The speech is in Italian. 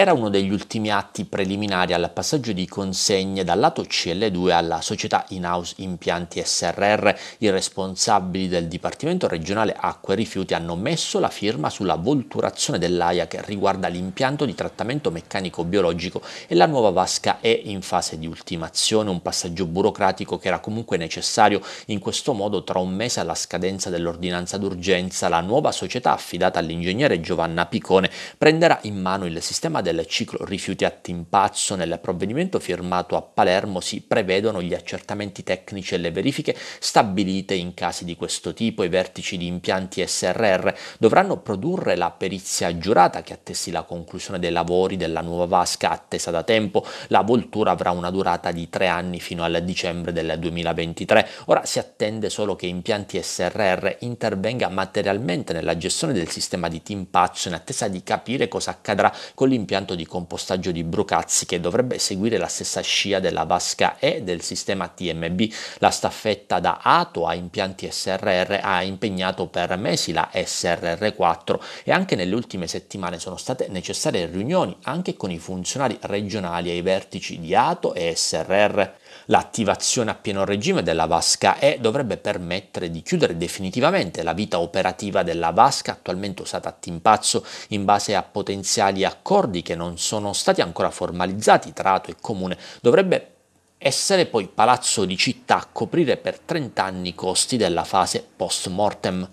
Era uno degli ultimi atti preliminari al passaggio di consegne dal lato CL2 alla società in-house Impianti SRR. I responsabili del Dipartimento regionale Acque e Rifiuti hanno messo la firma sulla volturazione dell'AIA che riguarda l'impianto di trattamento meccanico biologico e la nuova vasca è in fase di ultimazione, un passaggio burocratico che era comunque necessario. In questo modo, tra un mese alla scadenza dell'ordinanza d'urgenza, la nuova società affidata all'ingegnere Giovanna Picone prenderà in mano il sistema del ciclo rifiuti a Timpazzo nel provvedimento firmato a Palermo si prevedono gli accertamenti tecnici e le verifiche stabilite in casi di questo tipo. I vertici di impianti SRR dovranno produrre la perizia giurata che attesti la conclusione dei lavori della nuova vasca attesa da tempo. La voltura avrà una durata di tre anni fino al dicembre del 2023. Ora si attende solo che impianti SRR intervenga materialmente nella gestione del sistema di timpazzo in attesa di capire cosa accadrà con l'impianto impianto di compostaggio di Brucazzi che dovrebbe seguire la stessa scia della vasca E del sistema TMB. La staffetta da Ato a impianti SRR ha impegnato per mesi la SRR4 e anche nelle ultime settimane sono state necessarie riunioni anche con i funzionari regionali ai vertici di Ato e SRR. L'attivazione a pieno regime della vasca E dovrebbe permettere di chiudere definitivamente la vita operativa della vasca attualmente usata a timpazzo in base a potenziali accordi che che non sono stati ancora formalizzati tra Ato e Comune, dovrebbe essere poi palazzo di città a coprire per 30 anni i costi della fase post mortem.